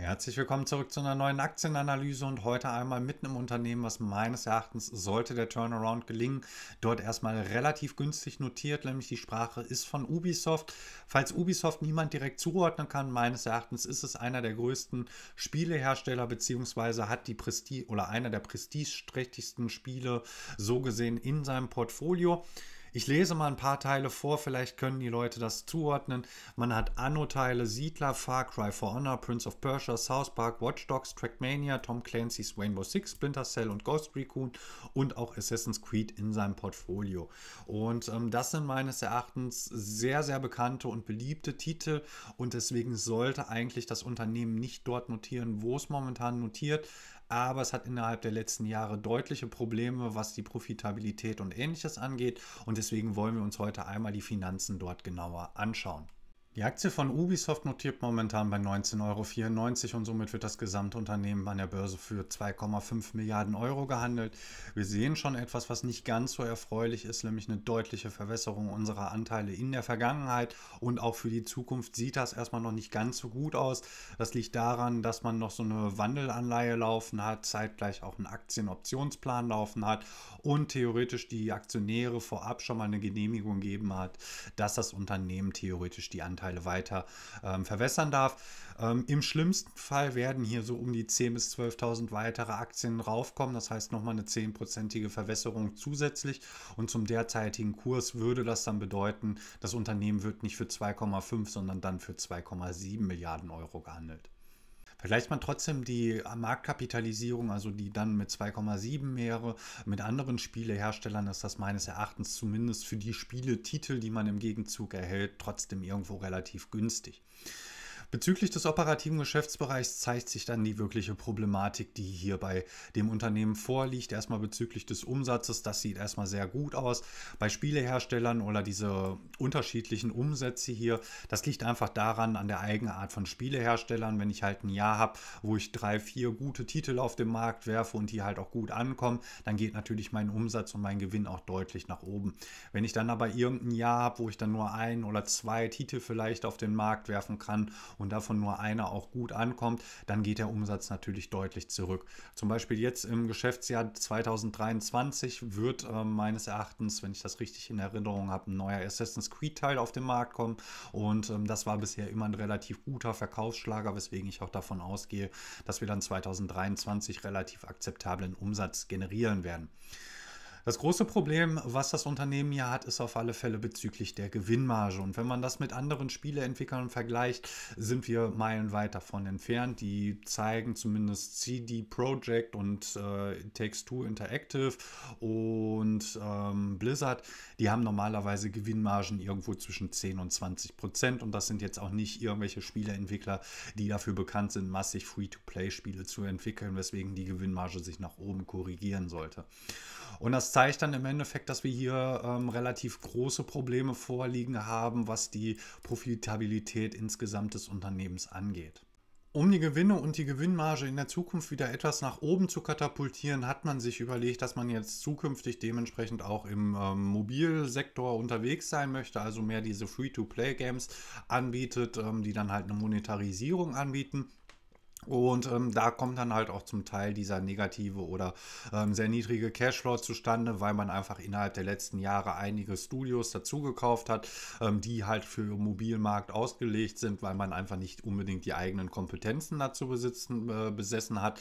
Herzlich willkommen zurück zu einer neuen Aktienanalyse und heute einmal mitten im Unternehmen, was meines Erachtens sollte der Turnaround gelingen, dort erstmal relativ günstig notiert, nämlich die Sprache ist von Ubisoft. Falls Ubisoft niemand direkt zuordnen kann, meines Erachtens ist es einer der größten Spielehersteller beziehungsweise hat die Prestige oder einer der prestigeträchtigsten Spiele so gesehen in seinem Portfolio. Ich lese mal ein paar Teile vor, vielleicht können die Leute das zuordnen. Man hat Anno-Teile, Siedler, Far Cry for Honor, Prince of Persia, South Park, Watch Dogs, Trackmania, Tom Clancy's Rainbow Six, Splinter Cell und Ghost Recon und auch Assassin's Creed in seinem Portfolio. Und ähm, das sind meines Erachtens sehr, sehr bekannte und beliebte Titel und deswegen sollte eigentlich das Unternehmen nicht dort notieren, wo es momentan notiert aber es hat innerhalb der letzten Jahre deutliche Probleme, was die Profitabilität und ähnliches angeht und deswegen wollen wir uns heute einmal die Finanzen dort genauer anschauen. Die Aktie von Ubisoft notiert momentan bei 19,94 Euro und somit wird das Gesamtunternehmen an der Börse für 2,5 Milliarden Euro gehandelt. Wir sehen schon etwas, was nicht ganz so erfreulich ist, nämlich eine deutliche Verwässerung unserer Anteile in der Vergangenheit und auch für die Zukunft sieht das erstmal noch nicht ganz so gut aus. Das liegt daran, dass man noch so eine Wandelanleihe laufen hat, zeitgleich auch einen Aktienoptionsplan laufen hat und theoretisch die Aktionäre vorab schon mal eine Genehmigung gegeben hat, dass das Unternehmen theoretisch die Anteile Bestandteile weiter ähm, verwässern darf. Ähm, Im schlimmsten Fall werden hier so um die 10.000 bis 12.000 weitere Aktien raufkommen. Das heißt nochmal eine 10-prozentige Verwässerung zusätzlich. Und zum derzeitigen Kurs würde das dann bedeuten, das Unternehmen wird nicht für 2,5, sondern dann für 2,7 Milliarden Euro gehandelt. Vergleicht man trotzdem die äh, Marktkapitalisierung, also die dann mit 2,7 wäre, mit anderen Spieleherstellern, ist das meines Erachtens zumindest für die Spieletitel, die man im Gegenzug erhält, trotzdem irgendwo relativ günstig. Bezüglich des operativen Geschäftsbereichs zeigt sich dann die wirkliche Problematik, die hier bei dem Unternehmen vorliegt. Erstmal bezüglich des Umsatzes, das sieht erstmal sehr gut aus. Bei Spieleherstellern oder diese unterschiedlichen Umsätze hier, das liegt einfach daran, an der eigenen Art von Spieleherstellern. Wenn ich halt ein Jahr habe, wo ich drei, vier gute Titel auf dem Markt werfe und die halt auch gut ankommen, dann geht natürlich mein Umsatz und mein Gewinn auch deutlich nach oben. Wenn ich dann aber irgendein Jahr habe, wo ich dann nur ein oder zwei Titel vielleicht auf den Markt werfen kann und davon nur einer auch gut ankommt, dann geht der Umsatz natürlich deutlich zurück. Zum Beispiel jetzt im Geschäftsjahr 2023 wird äh, meines Erachtens, wenn ich das richtig in Erinnerung habe, ein neuer Assassin's Creed-Teil auf den Markt kommen und ähm, das war bisher immer ein relativ guter Verkaufsschlager, weswegen ich auch davon ausgehe, dass wir dann 2023 relativ akzeptablen Umsatz generieren werden. Das große Problem, was das Unternehmen hier hat, ist auf alle Fälle bezüglich der Gewinnmarge. Und wenn man das mit anderen Spieleentwicklern vergleicht, sind wir meilenweit davon entfernt. Die zeigen zumindest CD Projekt und äh, Takes Two Interactive und ähm, Blizzard, die haben normalerweise Gewinnmargen irgendwo zwischen 10 und 20 Prozent. Und das sind jetzt auch nicht irgendwelche Spieleentwickler, die dafür bekannt sind, massig Free-to-Play-Spiele zu entwickeln, weswegen die Gewinnmarge sich nach oben korrigieren sollte. Und das zeigt zeigt dann im Endeffekt, dass wir hier ähm, relativ große Probleme vorliegen haben, was die Profitabilität insgesamt des Unternehmens angeht. Um die Gewinne und die Gewinnmarge in der Zukunft wieder etwas nach oben zu katapultieren, hat man sich überlegt, dass man jetzt zukünftig dementsprechend auch im ähm, Mobilsektor unterwegs sein möchte, also mehr diese Free-to-Play-Games anbietet, ähm, die dann halt eine Monetarisierung anbieten. Und ähm, da kommt dann halt auch zum Teil dieser negative oder ähm, sehr niedrige Cashflow zustande, weil man einfach innerhalb der letzten Jahre einige Studios dazugekauft hat, ähm, die halt für den Mobilmarkt ausgelegt sind, weil man einfach nicht unbedingt die eigenen Kompetenzen dazu besitzen, äh, besessen hat.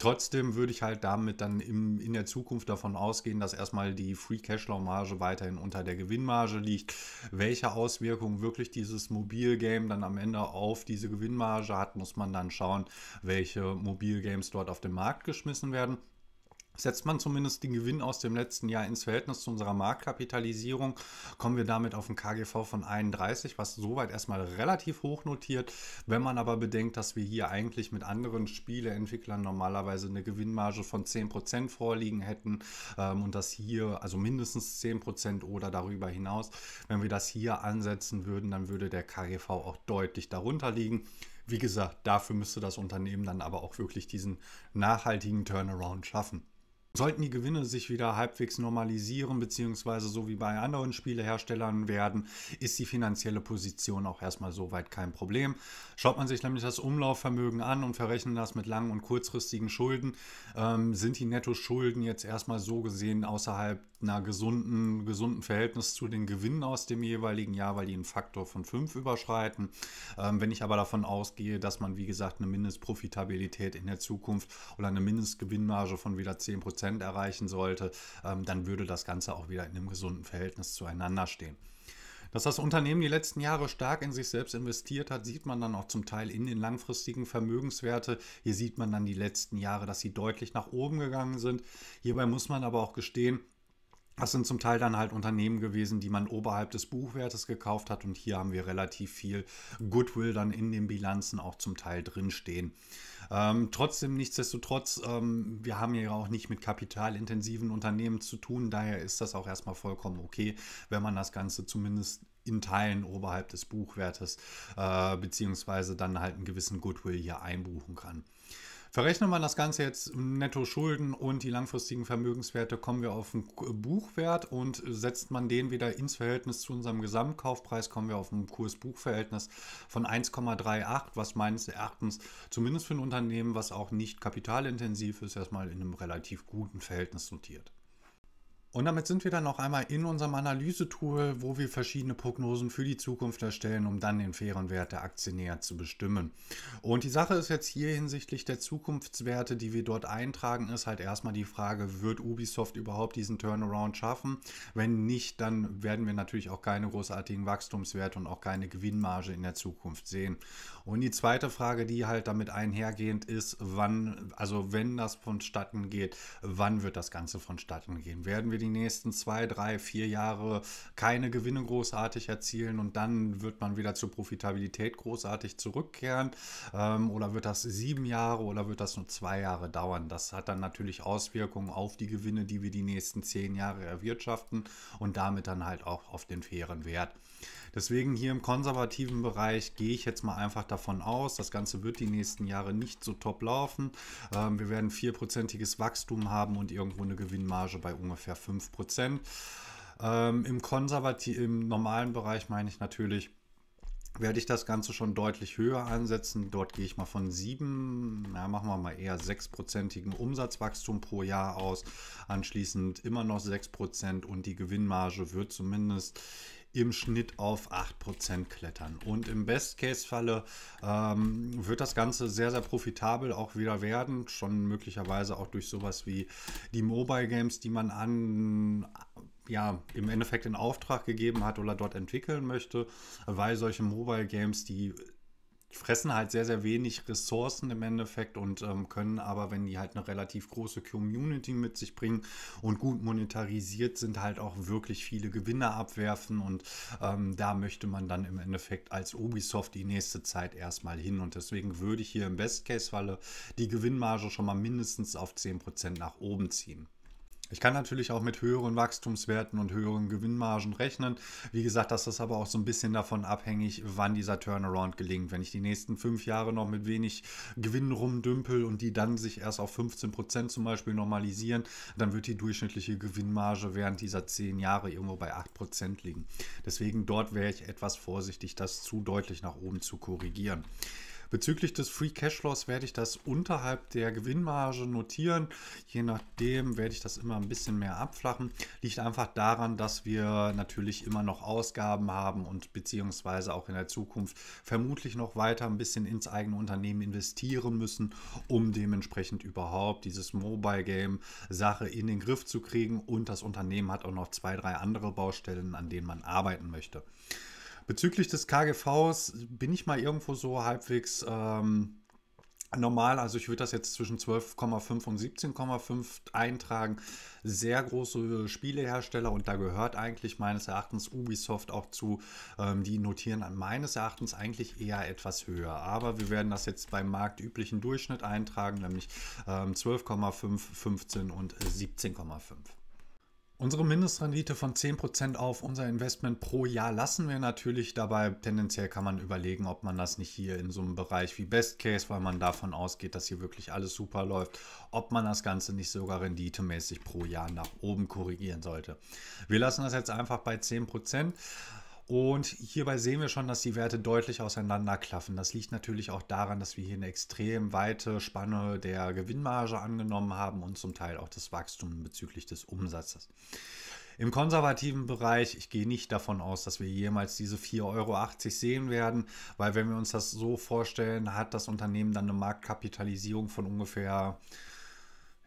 Trotzdem würde ich halt damit dann im, in der Zukunft davon ausgehen, dass erstmal die Free Cashflow Marge weiterhin unter der Gewinnmarge liegt. Welche Auswirkungen wirklich dieses Mobilgame dann am Ende auf diese Gewinnmarge hat, muss man dann schauen, welche Mobilgames dort auf den Markt geschmissen werden. Setzt man zumindest den Gewinn aus dem letzten Jahr ins Verhältnis zu unserer Marktkapitalisierung, kommen wir damit auf ein KGV von 31, was soweit erstmal relativ hoch notiert. Wenn man aber bedenkt, dass wir hier eigentlich mit anderen Spieleentwicklern normalerweise eine Gewinnmarge von 10% vorliegen hätten ähm, und das hier, also mindestens 10% oder darüber hinaus, wenn wir das hier ansetzen würden, dann würde der KGV auch deutlich darunter liegen. Wie gesagt, dafür müsste das Unternehmen dann aber auch wirklich diesen nachhaltigen Turnaround schaffen. Sollten die Gewinne sich wieder halbwegs normalisieren, beziehungsweise so wie bei anderen Spieleherstellern werden, ist die finanzielle Position auch erstmal soweit kein Problem. Schaut man sich nämlich das Umlaufvermögen an und verrechnet das mit lang- und kurzfristigen Schulden, ähm, sind die Nettoschulden jetzt erstmal so gesehen außerhalb einer gesunden, gesunden Verhältnis zu den Gewinnen aus dem jeweiligen Jahr, weil die einen Faktor von 5 überschreiten. Ähm, wenn ich aber davon ausgehe, dass man, wie gesagt, eine Mindestprofitabilität in der Zukunft oder eine Mindestgewinnmarge von wieder 10% erreichen sollte, ähm, dann würde das Ganze auch wieder in einem gesunden Verhältnis zueinander stehen. Dass das Unternehmen die letzten Jahre stark in sich selbst investiert hat, sieht man dann auch zum Teil in den langfristigen Vermögenswerte. Hier sieht man dann die letzten Jahre, dass sie deutlich nach oben gegangen sind. Hierbei muss man aber auch gestehen, das sind zum Teil dann halt Unternehmen gewesen, die man oberhalb des Buchwertes gekauft hat und hier haben wir relativ viel Goodwill dann in den Bilanzen auch zum Teil drinstehen. Ähm, trotzdem, nichtsdestotrotz, ähm, wir haben ja auch nicht mit kapitalintensiven Unternehmen zu tun, daher ist das auch erstmal vollkommen okay, wenn man das Ganze zumindest in Teilen oberhalb des Buchwertes äh, beziehungsweise dann halt einen gewissen Goodwill hier einbuchen kann. Verrechnet man das Ganze jetzt ähm, netto Schulden und die langfristigen Vermögenswerte, kommen wir auf den äh, Buchwert und äh, setzt man den wieder ins Verhältnis zu unserem Gesamtkaufpreis, kommen wir auf ein Kurs-Buch-Verhältnis von 1,38, was meines Erachtens zumindest für ein Unternehmen, was auch nicht kapitalintensiv ist, erstmal in einem relativ guten Verhältnis notiert. Und damit sind wir dann noch einmal in unserem Analysetool, wo wir verschiedene Prognosen für die Zukunft erstellen, um dann den fairen Wert der Aktie näher zu bestimmen. Und die Sache ist jetzt hier hinsichtlich der Zukunftswerte, die wir dort eintragen, ist halt erstmal die Frage, wird Ubisoft überhaupt diesen Turnaround schaffen? Wenn nicht, dann werden wir natürlich auch keine großartigen Wachstumswerte und auch keine Gewinnmarge in der Zukunft sehen. Und die zweite Frage, die halt damit einhergehend ist, wann, also wenn das vonstatten geht, wann wird das Ganze vonstatten gehen? Werden wir die nächsten zwei, drei, vier Jahre keine Gewinne großartig erzielen und dann wird man wieder zur Profitabilität großartig zurückkehren? Ähm, oder wird das sieben Jahre oder wird das nur zwei Jahre dauern? Das hat dann natürlich Auswirkungen auf die Gewinne, die wir die nächsten zehn Jahre erwirtschaften und damit dann halt auch auf den fairen Wert. Deswegen hier im konservativen Bereich gehe ich jetzt mal einfach davon aus, das Ganze wird die nächsten Jahre nicht so top laufen. Ähm, wir werden vierprozentiges Wachstum haben und irgendwo eine Gewinnmarge bei ungefähr 5%. 5 Prozent. Ähm, Im konservativen, im normalen Bereich meine ich natürlich, werde ich das Ganze schon deutlich höher ansetzen. Dort gehe ich mal von 7, ja, machen wir mal eher 6%igen Umsatzwachstum pro Jahr aus. Anschließend immer noch 6% und die Gewinnmarge wird zumindest im Schnitt auf 8% klettern. Und im Best-Case-Falle ähm, wird das Ganze sehr, sehr profitabel auch wieder werden. Schon möglicherweise auch durch sowas wie die Mobile Games, die man an ja, im Endeffekt in Auftrag gegeben hat oder dort entwickeln möchte, weil solche Mobile Games, die fressen halt sehr, sehr wenig Ressourcen im Endeffekt und ähm, können aber, wenn die halt eine relativ große Community mit sich bringen und gut monetarisiert sind, halt auch wirklich viele Gewinne abwerfen und ähm, da möchte man dann im Endeffekt als Ubisoft die nächste Zeit erstmal hin und deswegen würde ich hier im Best-Case-Falle die Gewinnmarge schon mal mindestens auf 10% nach oben ziehen. Ich kann natürlich auch mit höheren Wachstumswerten und höheren Gewinnmargen rechnen. Wie gesagt, das ist aber auch so ein bisschen davon abhängig, wann dieser Turnaround gelingt. Wenn ich die nächsten fünf Jahre noch mit wenig Gewinn rumdümpel und die dann sich erst auf 15 Prozent zum Beispiel normalisieren, dann wird die durchschnittliche Gewinnmarge während dieser zehn Jahre irgendwo bei 8 Prozent liegen. Deswegen dort wäre ich etwas vorsichtig, das zu deutlich nach oben zu korrigieren. Bezüglich des Free Cash Cashflows werde ich das unterhalb der Gewinnmarge notieren. Je nachdem werde ich das immer ein bisschen mehr abflachen. Liegt einfach daran, dass wir natürlich immer noch Ausgaben haben und beziehungsweise auch in der Zukunft vermutlich noch weiter ein bisschen ins eigene Unternehmen investieren müssen, um dementsprechend überhaupt dieses Mobile Game Sache in den Griff zu kriegen. Und das Unternehmen hat auch noch zwei, drei andere Baustellen, an denen man arbeiten möchte. Bezüglich des KGVs bin ich mal irgendwo so halbwegs ähm, normal. Also ich würde das jetzt zwischen 12,5 und 17,5 eintragen. Sehr große äh, Spielehersteller und da gehört eigentlich meines Erachtens Ubisoft auch zu. Ähm, die notieren meines Erachtens eigentlich eher etwas höher. Aber wir werden das jetzt beim marktüblichen Durchschnitt eintragen, nämlich ähm, 12,5, 15 und 17,5. Äh, Unsere Mindestrendite von 10% auf unser Investment pro Jahr lassen wir natürlich dabei. Tendenziell kann man überlegen, ob man das nicht hier in so einem Bereich wie Best Case, weil man davon ausgeht, dass hier wirklich alles super läuft, ob man das Ganze nicht sogar renditemäßig pro Jahr nach oben korrigieren sollte. Wir lassen das jetzt einfach bei 10%. Und hierbei sehen wir schon, dass die Werte deutlich auseinanderklaffen. Das liegt natürlich auch daran, dass wir hier eine extrem weite Spanne der Gewinnmarge angenommen haben und zum Teil auch das Wachstum bezüglich des Umsatzes. Im konservativen Bereich, ich gehe nicht davon aus, dass wir jemals diese 4,80 Euro sehen werden, weil wenn wir uns das so vorstellen, hat das Unternehmen dann eine Marktkapitalisierung von ungefähr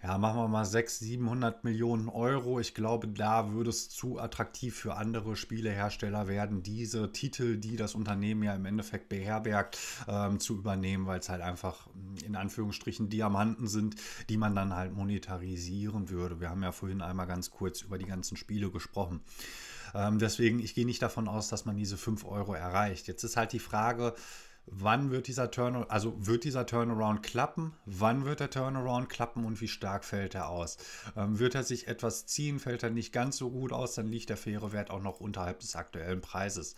ja, machen wir mal 600, 700 Millionen Euro. Ich glaube, da würde es zu attraktiv für andere Spielehersteller werden, diese Titel, die das Unternehmen ja im Endeffekt beherbergt, ähm, zu übernehmen, weil es halt einfach mm, in Anführungsstrichen Diamanten sind, die man dann halt monetarisieren würde. Wir haben ja vorhin einmal ganz kurz über die ganzen Spiele gesprochen ähm, deswegen, ich gehe nicht davon aus, dass man diese 5 Euro erreicht. Jetzt ist halt die Frage, wann wird dieser Turnaround, also wird dieser Turnaround klappen? Wann wird der Turnaround klappen und wie stark fällt er aus? Ähm, wird er sich etwas ziehen, fällt er nicht ganz so gut aus, dann liegt der faire Wert auch noch unterhalb des aktuellen Preises.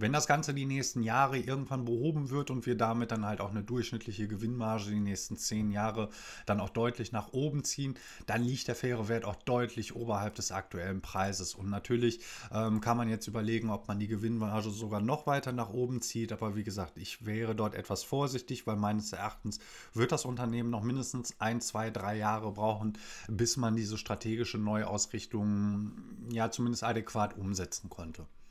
Wenn das Ganze die nächsten Jahre irgendwann behoben wird und wir damit dann halt auch eine durchschnittliche Gewinnmarge die nächsten zehn Jahre dann auch deutlich nach oben ziehen, dann liegt der faire Wert auch deutlich oberhalb des aktuellen Preises. Und natürlich ähm, kann man jetzt überlegen, ob man die Gewinnmarge sogar noch weiter nach oben zieht. Aber wie gesagt, ich wäre dort etwas vorsichtig, weil meines Erachtens wird das Unternehmen noch mindestens ein, zwei, drei Jahre brauchen, bis man diese strategische Neuausrichtung ja zumindest adäquat umsetzen konnte.